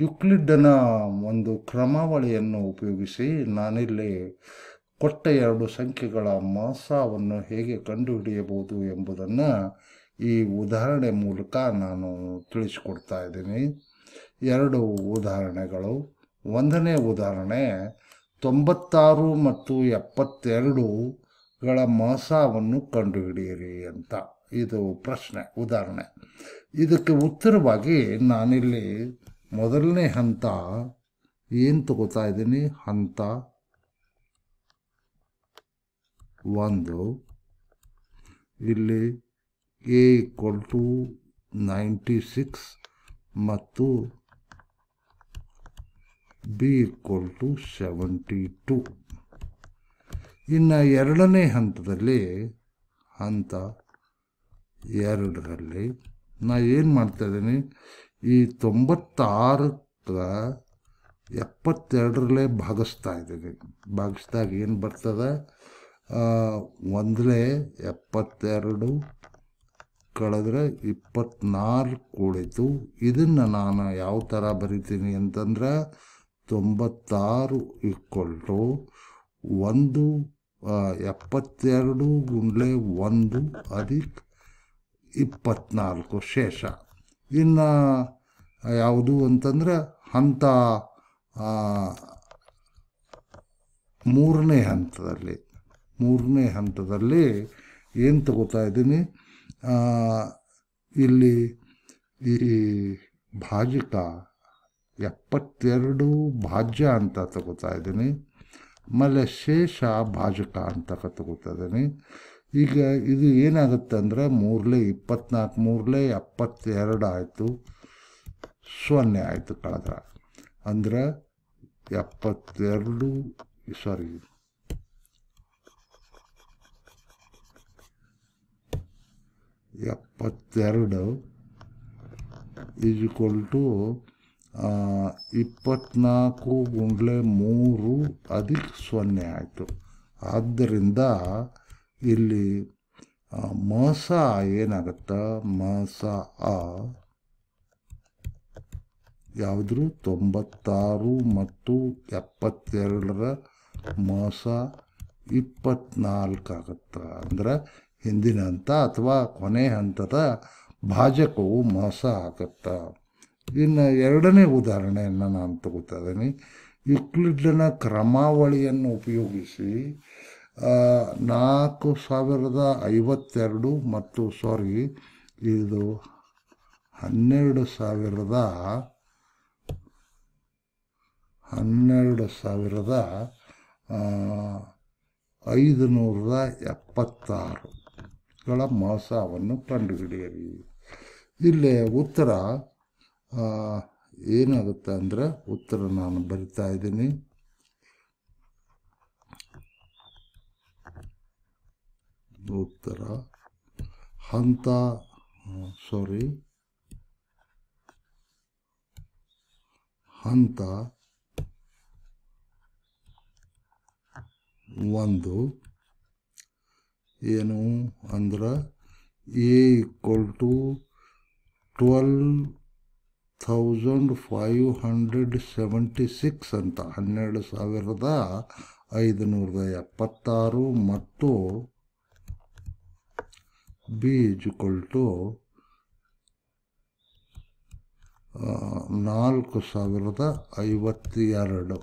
ಯುಕ್ಲಿಡ್ಡನ ಒಂದು ಕ್ರಮಾವಳಿಯನ್ನು ಉಪಯೋಗಿಸಿ ನಾನಿಲ್ಲಿ ಕೊಟ್ಟ ಎರಡು ಸಂಖ್ಯೆಗಳ ಮಾಸವನ್ನು ಹೇಗೆ ಕಂಡುಹಿಡಿಯಬಹುದು ಎಂಬುದನ್ನು ಈ ಉದಾಹರಣೆ ಮೂಲಕ ನಾನು ತಿಳಿಸಿಕೊಡ್ತಾ ಇದ್ದೀನಿ ಎರಡು ಉದಾಹರಣೆಗಳು ಒಂದನೇ ಉದಾಹರಣೆ ತೊಂಬತ್ತಾರು ಮತ್ತು ಎಪ್ಪತ್ತೆರಡುಗಳ ಮಾಸವನ್ನು ಕಂಡುಹಿಡಿಯಿರಿ ಅಂತ ಇದು ಪ್ರಶ್ನೆ ಉದಾಹರಣೆ ಇದಕ್ಕೆ ಉತ್ತರವಾಗಿ ನಾನಿಲ್ಲಿ ಮೊದಲನೇ ಹಂತ ಏನು ತಗೋತಾ ಇದ್ದೀನಿ ಹಂತ ಒಂದು ಇಲ್ಲಿ A equal to ninety six ಮತ್ತು B equal to seventy two ಇನ್ನು ಎರಡನೇ ಹಂತದಲ್ಲಿ ಹಂತ ಎರಡರಲ್ಲಿ ನಾನು ಏನು ಮಾಡ್ತಾಯಿದ್ದೀನಿ ಈ ತೊಂಬತ್ತಾರಕ್ಕೆ ಎಪ್ಪತ್ತೆರಡರಲ್ಲೇ ಭಾಗಿಸ್ತಾ ಇದ್ದೀನಿ ಭಾಗಿಸ್ದಾಗ ಏನು ಬರ್ತದೆ ಒಂದಲೇ ಎಪ್ಪತ್ತೆರಡು ಕಳೆದ್ರೆ ಇಪ್ಪತ್ನಾಲ್ಕು ಉಳಿತು ಇದನ್ನು ನಾನು ಯಾವ ಥರ ಬರಿತೀನಿ ಅಂತಂದ್ರೆ ತೊಂಬತ್ತಾರು ಈಕ್ವಲ್ ಟು ಒಂದು ಎಪ್ಪತ್ತೆರಡು ಗುಂಡ್ಲೆ ಒಂದು ಅದಕ್ಕೆ ಇಪ್ಪತ್ನಾಲ್ಕು ಶೇಷ ಇನ್ನು ಯಾವುದು ಅಂತಂದರೆ ಹಂತ ಮೂರನೇ ಹಂತದಲ್ಲಿ ಮೂರನೇ ಹಂತದಲ್ಲಿ ಏನು ತಗೋತಾ ಇದ್ದೀನಿ ಇಲ್ಲಿ ಈ ಭಾಜಕ ಎಪ್ಪತ್ತೆರಡು ಭಾಜ್ಯ ಅಂತ ತಗೋತಾ ಇದ್ದೀನಿ ಆಮೇಲೆ ಶೇಷ ಭಾಜಕ ಅಂತ ತಗೋತಾ ಇದ್ದೀನಿ ಈಗ ಇದು ಏನಾಗುತ್ತೆ ಅಂದರೆ ಮೂರಲೇ ಇಪ್ಪತ್ನಾಲ್ಕು ಮೂರಲೇ ಎಪ್ಪತ್ತೆರಡು ಆಯಿತು ಸೊನ್ನೆ ಆಯಿತು ಕಳೆದ್ರೆ ಅಂದರೆ ಎಪ್ಪತ್ತೆರಡು ಸಾರಿ ಎಪ್ಪತ್ತೆರಡು ಈಸ್ ಈಕ್ವಲ್ ಟು ಇಪ್ಪತ್ನಾಲ್ಕು ಗುಂಡ್ಲೆ ಮೂರು ಅದಕ್ಕೆ ಸೊನ್ನೆ ಆಯಿತು ಆದ್ದರಿಂದ ಇಲ್ಲಿ ಮಸ ಏನಾಗತ್ತ ಮಸ ಆ ಯಾವುದ್ರು ತೊಂಬತ್ತಾರು ಮತ್ತು ಎಪ್ಪತ್ತೆರಡರ ಮೋಸ ಆಗತ್ತ ಅಂದ್ರೆ ಹಿಂದಿನ ಹಂತ ಅಥವಾ ಕೊನೆ ಹಂತದ ಭಾಜಕವು ಮೋಸ ಆಗತ್ತೆ ಇನ್ನು ಎರಡನೇ ಉದಾಹರಣೆಯನ್ನು ನಾನು ತಗೋತಾ ಇದ್ದೀನಿ ಇಕ್ಲಿಡ್ನ ಕ್ರಮಾವಳಿಯನ್ನು ಉಪಯೋಗಿಸಿ ನಾಲ್ಕು ಸಾವಿರದ ಐವತ್ತೆರಡು ಮತ್ತು ಸಾರಿ ಇದು ಹನ್ನೆರಡು ಸಾವಿರದ ಹನ್ನೆರಡು ಸಾವಿರದ ಐದು ನೂರದ ಎಪ್ಪತ್ತಾರುಗಳ ಮೋಸವನ್ನು ಕಂಡುಹಿಡಿಯಲಿ ಇಲ್ಲಿ ಉತ್ತರ ಏನಾಗುತ್ತೆ ಅಂದರೆ ಉತ್ತರ ನಾನು ಬರಿತಾ ಇದ್ದೀನಿ ಉತ್ತರ ಹಂತ ಸಾರಿ ಹಂತ ಒಂದು ಏನು ಅಂದ್ರೆ A equal to twelve thousand five hundred seventy six ಅಂತ ಹನ್ನೆರಡು ಸಾವಿರದ ಐದುನೂರದ ಎಪ್ಪತ್ತಾರು ಮತ್ತು ಬಿ ಕೊಟ್ಟು ಟು ನಾಲ್ಕು ಸಾವಿರದ ಐವತ್ತೆರಡು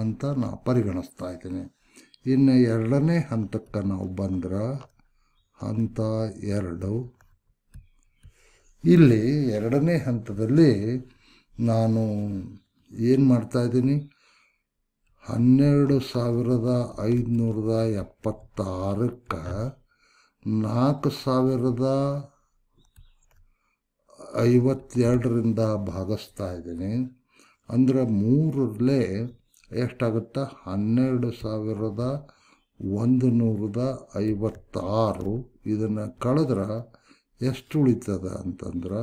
ಅಂತ ನಾ ಪರಿಗಣಿಸ್ತಾ ಇದ್ದೀನಿ ಇನ್ನು ಎರಡನೇ ಹಂತಕ್ಕೆ ನಾವು ಬಂದ್ರೆ ಹಂತ ಎರಡು ಇಲ್ಲಿ ಎರಡನೇ ಹಂತದಲ್ಲಿ ನಾನು ಏನು ಮಾಡ್ತಾಯಿದ್ದೀನಿ ಹನ್ನೆರಡು ಸಾವಿರದ ಐದುನೂರದ ಎಪ್ಪತ್ತಾರಕ್ಕೆ ನಾಲ್ಕು ಸಾವಿರದ ಐವತ್ತೆರಡರಿಂದ ಭಾಗಿಸ್ತಾ ಇದ್ದೀನಿ ಅಂದರೆ ಮೂರರಲ್ಲೇ ಎಷ್ಟಾಗುತ್ತೆ ಹನ್ನೆರಡು ಸಾವಿರದ ಒಂದು ನೂರದ ಐವತ್ತಾರು ಇದನ್ನು ಕಳೆದ್ರೆ ಎಷ್ಟು ಉಳಿತದ ಅಂತಂದ್ರೆ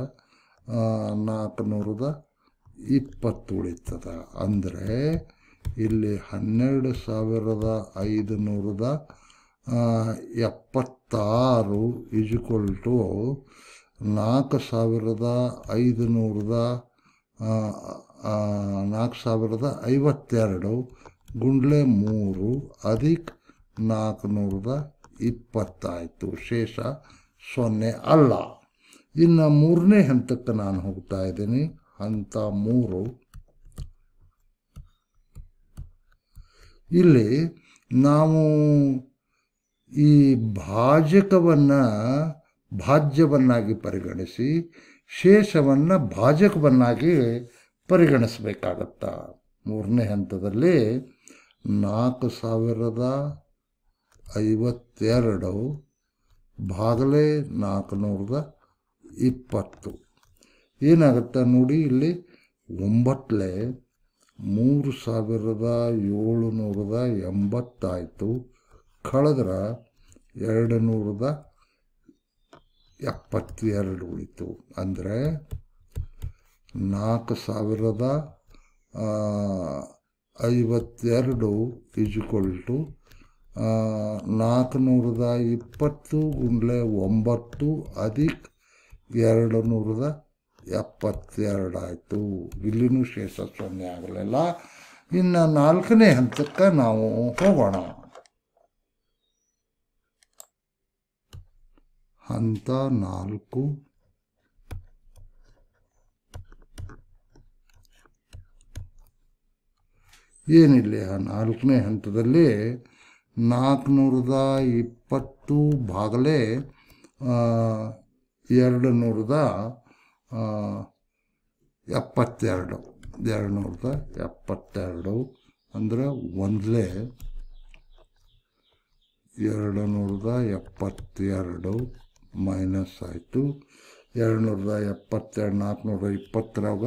ನಾಲ್ಕು ನೂರದ ಇಪ್ಪತ್ತು ಉಳಿತದ ಅಂದರೆ ಇಲ್ಲಿ ಹನ್ನೆರಡು ಸಾವಿರದ ಐದು ನೂರದ ಎಪ್ಪತ್ತು ತಾರು ಈಜ್ವಲ್ ಟು ನಾಲ್ಕು ಸಾವಿರದ ಐದು ನೂರದ ನಾಲ್ಕು ಸಾವಿರದ ಐವತ್ತೆರಡು ಗುಂಡ್ಲೆ ಮೂರು ನಾಲ್ಕು ನೂರದ ಇಪ್ಪತ್ತಾಯಿತು ಶೇಷ ಸೊನ್ನೆ ಅಲ್ಲ ಇನ್ನು ಮೂರನೇ ಹಂತಕ್ಕೆ ನಾನು ಹೋಗ್ತಾ ಇದ್ದೀನಿ ಹಂತ ಮೂರು ಇಲ್ಲಿ ನಾವು ಈ ಭಾಜಕವನ್ನು ಭಾಜ್ಯವನ್ನಾಗಿ ಪರಿಗಣಿಸಿ ಶೇಷವನ್ನು ಭಾಜಕವನ್ನಾಗಿ ಪರಿಗಣಿಸಬೇಕಾಗತ್ತ ಮೂರನೇ ಹಂತದಲ್ಲಿ ನಾಲ್ಕು ಸಾವಿರದ ಐವತ್ತೆರಡು ಭಾಗಲೇ ನಾಲ್ಕು ನೂರದ ಇಪ್ಪತ್ತು ಏನಾಗುತ್ತೆ ನೋಡಿ ಇಲ್ಲಿ ಒಂಬತ್ತಲೇ ಮೂರು ಸಾವಿರದ ಏಳು ನೂರದ ಎಂಬತ್ತಾಯಿತು ಕಳೆದ್ರೆ ಎರಡು ನೂರದ ಎಪ್ಪತ್ತೆರಡು ಉಳಿತು ಅಂದರೆ ನಾಲ್ಕು ಸಾವಿರದ ಐವತ್ತೆರಡು ಈಜ್ವಲ್ ನಾಲ್ಕು ನೂರದ ಇಪ್ಪತ್ತು ಗುಂಡ್ಲೆ ಒಂಬತ್ತು ಅಧಿಕ ಎರಡು ನೂರದ ಎಪ್ಪತ್ತೆರಡಾಯಿತು ಇಲ್ಲಿನೂ ಶೇಷ ಸೊನ್ನೆ ಆಗಲಿಲ್ಲ ಇನ್ನು ನಾಲ್ಕನೇ ಹಂತಕ್ಕೆ ನಾವು ಹೋಗೋಣ ಹಂತ ನಾಲ್ಕು ಏನಿಲ್ಲ ಆ ನಾಲ್ಕನೇ ಹಂತದಲ್ಲಿ ನಾಲ್ಕುನೂರದ ಇಪ್ಪತ್ತು ಭಾಗಲೇ ಎರಡು ನೂರದ ಎಪ್ಪತ್ತೆರಡು ಎರಡು ನೂರದ ಎಪ್ಪತ್ತೆರಡು ಅಂದರೆ ಒಂದಲೇ ಎರಡು ನೂರದ ಎಪ್ಪತ್ತೆರಡು ಮೈನಸ್ ಆಯಿತು ಎರಡುನೂರದ ಎಪ್ಪತ್ತೆರಡು ನಾಲ್ಕುನೂರ ಇಪ್ಪತ್ತರಾಗ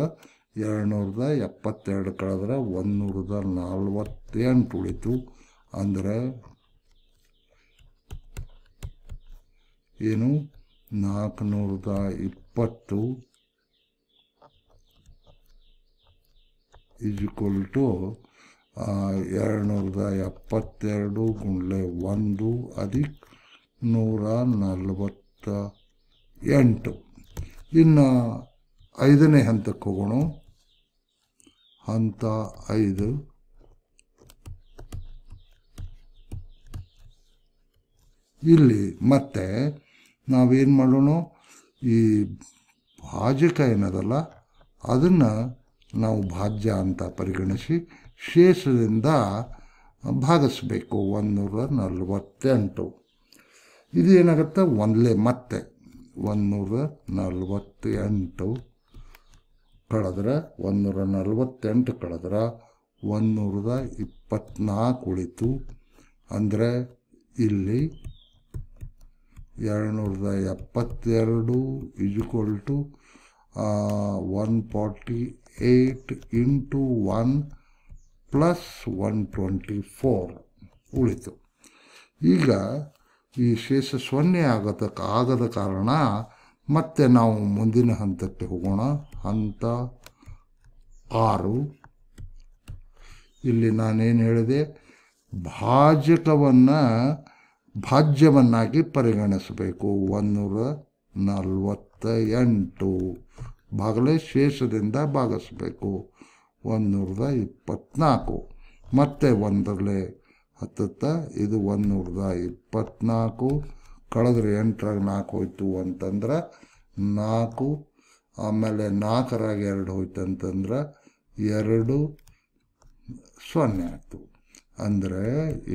ನೂರದ ಎಪ್ಪತ್ತೆರಡು ಕಳೆದ್ರೆ ನೂರದ ನಲ್ವತ್ತೆಂಟು ಉಳಿತು ಅಂದರೆ ಏನು ನಾಲ್ಕುನೂರದ ಇಪ್ಪತ್ತು ಈಜಿಕ್ವಲ್ ಟು ಎರಡುನೂರದ ಎಪ್ಪತ್ತೆರಡು ಗುಂಡ್ಲೆ ಒಂದು ಅದಕ್ಕೆ ನೂರ ನಲ್ವತ್ತು ಎಂಟು ಇನ್ನು ಐದನೇ ಹಂತಕ್ಕೆ ಹೋಗೋಣ ಹಂತ ಐದು ಇಲ್ಲಿ ಮತ್ತೆ ನಾವೇನು ಮಾಡೋಣ ಈ ಭಾಜಕ ಏನದಲ್ಲ ಅದನ್ನು ನಾವು ಭಾಜ್ಯ ಅಂತ ಪರಿಗಣಿಸಿ ಶೇಷದಿಂದ ಭಾಗಿಸಬೇಕು ನೂರ ನಲವತ್ತೆಂಟು ಇದು ಏನಾಗುತ್ತೆ ಒಂದಲೇ ಮತ್ತೆ ಒಂದುನೂರ ನಲ್ವತ್ತೆಂಟು ಕಳೆದ್ರೆ ಒಂದುನೂರ ನಲ್ವತ್ತೆಂಟು ಕಳೆದ್ರೆ ಒಂದುನೂರದ ಇಪ್ಪತ್ನಾಲ್ಕು ಉಳಿತು ಅಂದರೆ ಇಲ್ಲಿ ಎರಡು ನೂರದ ಎಪ್ಪತ್ತೆರಡು equal to one forty eight into one plus one twenty four ಉಳಿತು ಈಗ ಈ ಶೇಷ ಸೊನ್ನೆ ಆಗತಕ್ಕ ಆಗದ ಕಾರಣ ಮತ್ತೆ ನಾವು ಮುಂದಿನ ಹಂತಕ್ಕೆ ಹೋಗೋಣ ಹಂತ ಆರು ಇಲ್ಲಿ ನಾನೇನು ಹೇಳಿದೆ ಭಾಜಕವನ್ನು ಭಾಜ್ಯವನ್ನಾಗಿ ಪರಿಗಣಿಸಬೇಕು ಒಂದೂರ ನಲ್ವತ್ತ ಎಂಟು ಬಾಗಲೇ ಶೇಷದಿಂದ ಭಾಗಿಸಬೇಕು ಒಂದೂರದ ಇಪ್ಪತ್ತ್ನಾಲ್ಕು ಮತ್ತೆ ಒಂದರಲ್ಲೇ ಹತ್ತತ್ತ ಇದು ಒಂದು ನೂರದ ಇಪ್ಪತ್ತ್ನಾಲ್ಕು ಕಳೆದ್ರೆ ಎಂಟರಾಗ ನಾಲ್ಕು ಹೋಯ್ತು ಅಂತಂದ್ರೆ ನಾಲ್ಕು ಆಮೇಲೆ ನಾಲ್ಕರಾಗಿ ಎರಡು ಹೋಯ್ತು ಅಂತಂದ್ರೆ ಎರಡು ಸೊನ್ನೆ ಆಯಿತು ಅಂದರೆ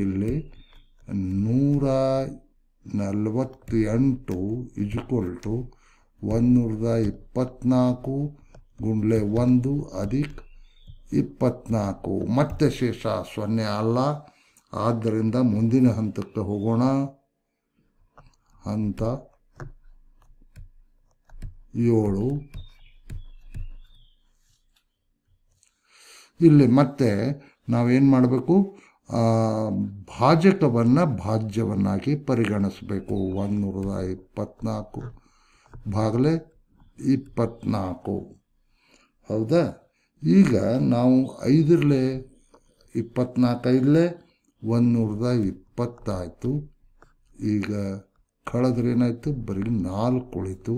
ಇಲ್ಲಿ ನೂರ ನಲ್ವತ್ತೆಂಟು ಇಜ್ಕೊಲ್ ಟು ಒಂದು ನೂರದ ಇಪ್ಪತ್ತ್ನಾಲ್ಕು ಗುಂಡ್ಲೆ ಒಂದು ಅದಕ್ಕೆ ಇಪ್ಪತ್ತ್ನಾಲ್ಕು ಮತ್ತೆ ಶೇಷ ಸೊನ್ನೆ ಅಲ್ಲ ಆದ್ದರಿಂದ ಮುಂದಿನ ಹಂತಕ್ಕೆ ಹೋಗೋಣ ಹಂತ ಏಳು ಇಲ್ಲಿ ಮತ್ತೆ ನಾವೇನು ಮಾಡಬೇಕು ಭಾಜಕವನ್ನು ಭಾಜ್ಯವನ್ನಾಗಿ ಪರಿಗಣಿಸಬೇಕು ಒಂದು ಇಪ್ಪತ್ನಾಲ್ಕು ಭಾಗಲೇ ಇಪ್ಪತ್ನಾಲ್ಕು ಹೌದಾ ಈಗ ನಾವು ಐದರಲ್ಲೇ ಇಪ್ಪತ್ನಾಲ್ಕೈದಲೇ ಒಂದೂರದ ಇಪ್ಪತ್ತಾಯಿತು ಈಗ ಕಳೆದ್ರೆ ಏನಾಯಿತು ಬರೀ ನಾಲ್ಕು ಉಳಿತು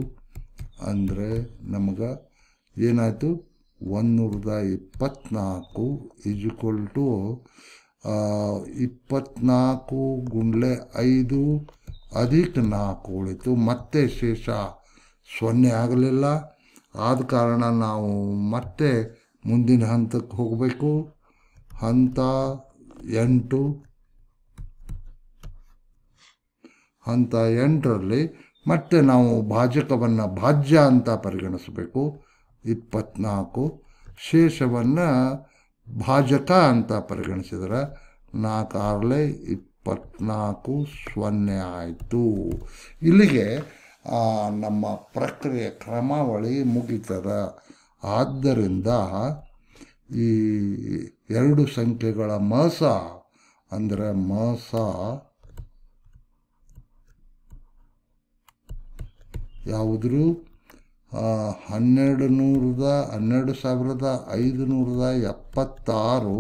ಅಂದರೆ ನಮಗೆ ಏನಾಯಿತು ಒಂದೂರದ ಇಪ್ಪತ್ತ್ನಾಲ್ಕು ಈಕ್ವಲ್ ಟು ಇಪ್ಪತ್ತ್ನಾಲ್ಕು ಗುಂಡ್ಲೆ ಐದು ಅಧಿಕ ನಾಲ್ಕು ಉಳಿತು ಮತ್ತೆ ಶೇಷ ಸೊನ್ನೆ ಆಗಲಿಲ್ಲ ಆದ ಕಾರಣ ನಾವು ಮತ್ತೆ ಮುಂದಿನ ಹಂತಕ್ಕೆ ಹೋಗಬೇಕು ಹಂತ ಎಂಟು ಹಂತ ಎಂಟರಲ್ಲಿ ಮತ್ತೆ ನಾವು ಭಾಜಕವನ್ನು ಭಾಜ್ಯ ಅಂತ ಪರಿಗಣಿಸಬೇಕು ಇಪ್ಪತ್ನಾಲ್ಕು ಶೇಷವನ್ನು ಭಾಜಕ ಅಂತ ಪರಿಗಣಿಸಿದರೆ ನಾಲ್ಕಾರಲೆ ಇಪ್ಪತ್ನಾಲ್ಕು ಸೊನ್ನೆ ಆಯಿತು ಇಲ್ಲಿಗೆ ನಮ್ಮ ಪ್ರಕ್ರಿಯೆ ಕ್ರಮಾವಳಿ ಮುಗಿತದ ಆದ್ದರಿಂದ ಈ ಎರಡು ಸಂಖ್ಯೆಗಳ ಮಾಸ ಅಂದರೆ ಮಾಸ ಯಾವುದ್ರೂ ಹನ್ನೆರಡು ನೂರದ ಹನ್ನೆರಡು ಸಾವಿರದ ಐದು ನೂರದ ಎಪ್ಪತ್ತಾರು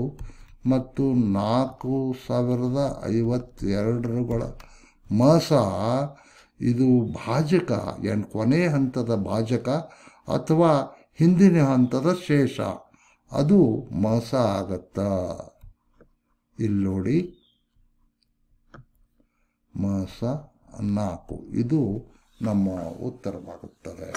ಮತ್ತು ನಾಲ್ಕು ಸಾವಿರದ ಐವತ್ತೆರಡುಗಳ ಮಾಸ ಇದು ಭಾಜಕ ಏನು ಕೊನೆಯ ಹಂತದ ಭಾಜಕ ಅಥವಾ ಹಿಂದಿನ ಹಂತದ ಶೇಷ ಅದು ಮಾಸ ಆಗತ್ತಾ ಇಲ್ಲಿ ನೋಡಿ ನಾಲ್ಕು ಇದು ನಮ್ಮ ಉತ್ತರವಾಗುತ್ತದೆ